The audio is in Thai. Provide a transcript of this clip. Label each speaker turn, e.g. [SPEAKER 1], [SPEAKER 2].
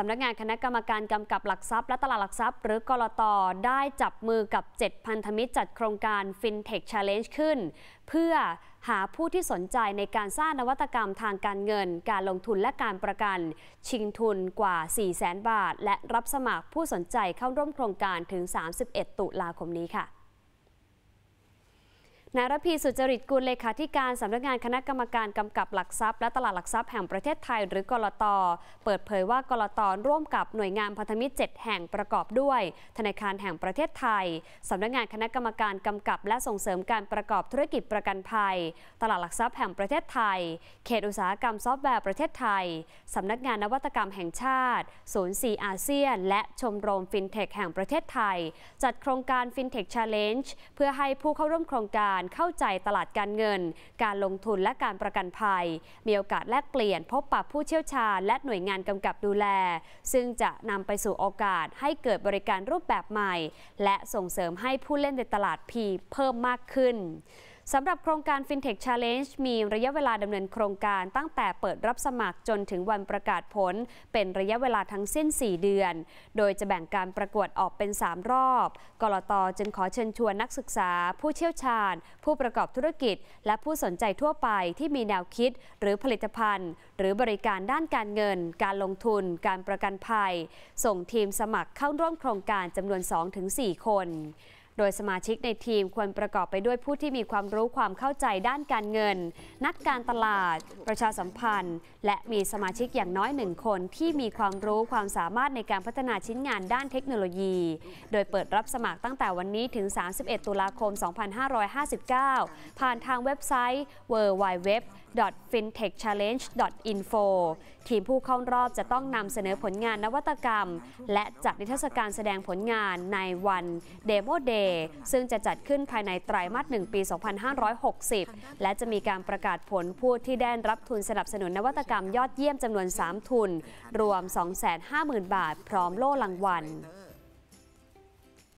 [SPEAKER 1] สำนักงานคณะกรรมการกำกับหลักทรัพย์ และตลาดหลักทรัพย์หรือกรตได้จับมือกับ7พันธมิตรจัดโครงการ FinTech Challenge ขึ้น เพื่อหาผู้ที่สนใจในการสร้างนวัตกรรมทางการเงิน การลงทุนและการประกัน ชิงทุนกว่า 4 0 0แสนบาท และรับสมัครผู้สนใจเข้าร่วมโครงการถึง 31 ตุลาคมนี้ค่ะนายรพีสุจริตกุลเลขาธิการสำนักงานคณะกรรมการกำกับหลักทรัพย์และตลาดหลักทรัพย์แห่งประเทศไทย หรือกลตเปิดเผยว่ากลตร่วมกับหน่วยงานพันธมิตร7แห่งประกอบด้วย ธนาคารแห่งประเทศไทยสำนักงานคณะกรรมการกำกับและส่งเสริมการประกอบธุรกิจประกันภัย ตลาดหลักทรัพย์แห่งประเทศไทยเขตอุตสาหกรรมซอฟต์แวร์ประเทศไทยสำนักงานนวัตกรรมแห่งชาติศูนย์สีอาเซียน และชมรมฟินเทคแห่งประเทศไทย จัดโครงการฟินเทคชาเลนจ์เพื่อให้ผู้เข้าร่วมโครงการการเข้าใจตลาดการเงิน การลงทุนและการประกันภัย มีโอกาสแลกเปลี่ยนพบปะผู้เชี่ยวชาญและหน่วยงานกำกับดูแล ซึ่งจะนำไปสู่โอกาสให้เกิดบริการรูปแบบใหม่ และส่งเสริมให้ผู้เล่นในตลาดีเพิ่มมากขึ้นสำหรับโครงการ FinTech Challenge มีระยะเวลาดำเนินโครงการตั้งแต่เปิดรับสมัครจนถึงวันประกาศผล เป็นระยะเวลาทั้งสิ้น 4 เดือน โดยจะแบ่งการประกวดออกเป็น 3 รอบกรตจึงขอเชิญชวนนักศึกษาผู้เชี่ยวชาญ ผู้ประกอบธุรกิจ และผู้สนใจทั่วไป ที่มีแนวคิดหรือผลิตภัณฑ์ หรือบริการด้านการเงิน การลงทุน การประกันภัย ส่งทีมสมัครเข้าร่วมโครงการจำนวน2-4คนโดยสมาชิกในทีมควรประกอบไปด้วยผู้ที่มีความรู้ความเข้าใจด้านการเงิน นักการตลาดประชาสัมพันธ์ และมีสมาชิกอย่างน้อยหนึ่งคนที่มีความรู้ความสามารถในการพัฒนาชิ้นงานด้านเทคโนโลยี โดยเปิดรับสมัครตั้งแต่วันนี้ถึง 31 ตุลาคม 2559 ผ่านทางเว็บไซต์ www fintechchallenge.info ทีมผู้เข้ารอบจะต้องนำเสนอผลงานนวัตกรรม และจัดนิทรรศการแสดงผลงานในวัน Demo Day ซึ่งจะจัดขึ้นภายในไตรามาสหนึ่งปี 2560 และจะมีการประกาศผลผู้ที่ได้รับทุนสนับสนุนนวัตกรรมยอดเยี่ยมจำนวน 3 ทุน รวม 250,000 บาทพร้อมโล่รางวัล